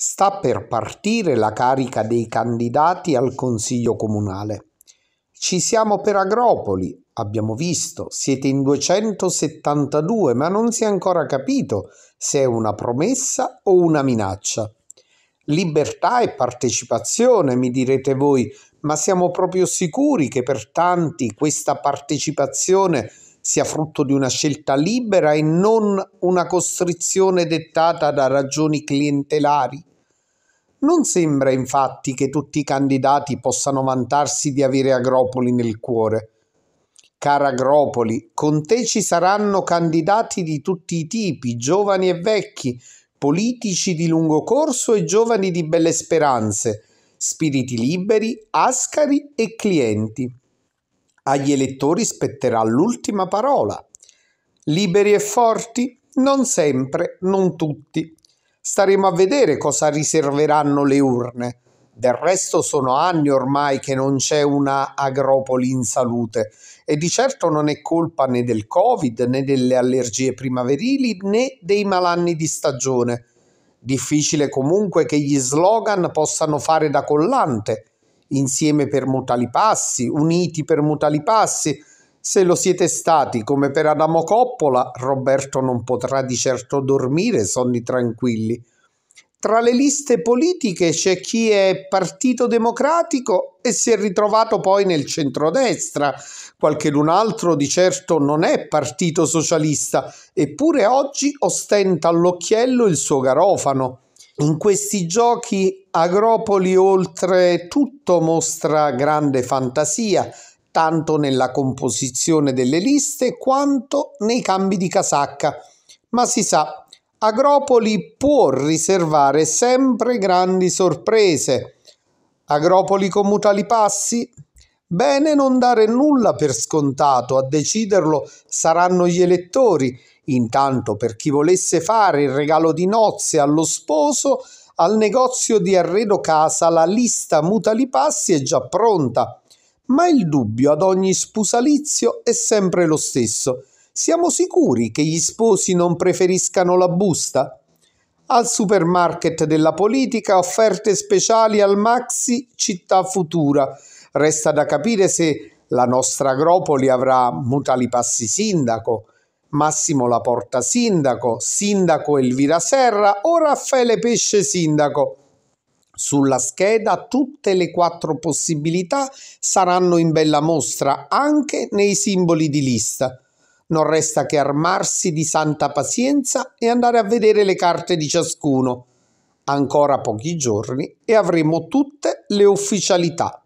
Sta per partire la carica dei candidati al Consiglio comunale. Ci siamo per Agropoli, abbiamo visto, siete in 272, ma non si è ancora capito se è una promessa o una minaccia. Libertà e partecipazione, mi direte voi, ma siamo proprio sicuri che per tanti questa partecipazione sia frutto di una scelta libera e non una costrizione dettata da ragioni clientelari? Non sembra infatti che tutti i candidati possano vantarsi di avere Agropoli nel cuore. Cara Agropoli, con te ci saranno candidati di tutti i tipi, giovani e vecchi, politici di lungo corso e giovani di belle speranze, spiriti liberi, ascari e clienti. Agli elettori spetterà l'ultima parola. Liberi e forti? Non sempre, non tutti. Staremo a vedere cosa riserveranno le urne. Del resto sono anni ormai che non c'è una agropoli in salute e di certo non è colpa né del Covid né delle allergie primaverili né dei malanni di stagione. Difficile comunque che gli slogan possano fare da collante. Insieme per mutali passi, uniti per mutali passi, se lo siete stati come per Adamo Coppola, Roberto non potrà di certo dormire sonni tranquilli. Tra le liste politiche c'è chi è partito democratico e si è ritrovato poi nel centrodestra, qualchedun altro di certo non è partito socialista, eppure oggi ostenta all'occhiello il suo garofano. In questi giochi Agropoli oltre tutto mostra grande fantasia tanto nella composizione delle liste quanto nei cambi di casacca, ma si sa, Agropoli può riservare sempre grandi sorprese. Agropoli commuta i passi? Bene non dare nulla per scontato, a deciderlo saranno gli elettori. Intanto per chi volesse fare il regalo di nozze allo sposo, al negozio di arredo casa la lista Mutali passi è già pronta. Ma il dubbio ad ogni sposalizio è sempre lo stesso. Siamo sicuri che gli sposi non preferiscano la busta? Al supermarket della politica offerte speciali al Maxi Città Futura. Resta da capire se la nostra Agropoli avrà Mutali Passi Sindaco, Massimo Laporta Sindaco, Sindaco Elvira Serra o Raffaele Pesce Sindaco. Sulla scheda tutte le quattro possibilità saranno in bella mostra anche nei simboli di lista. Non resta che armarsi di santa pazienza e andare a vedere le carte di ciascuno. Ancora pochi giorni e avremo tutte le ufficialità.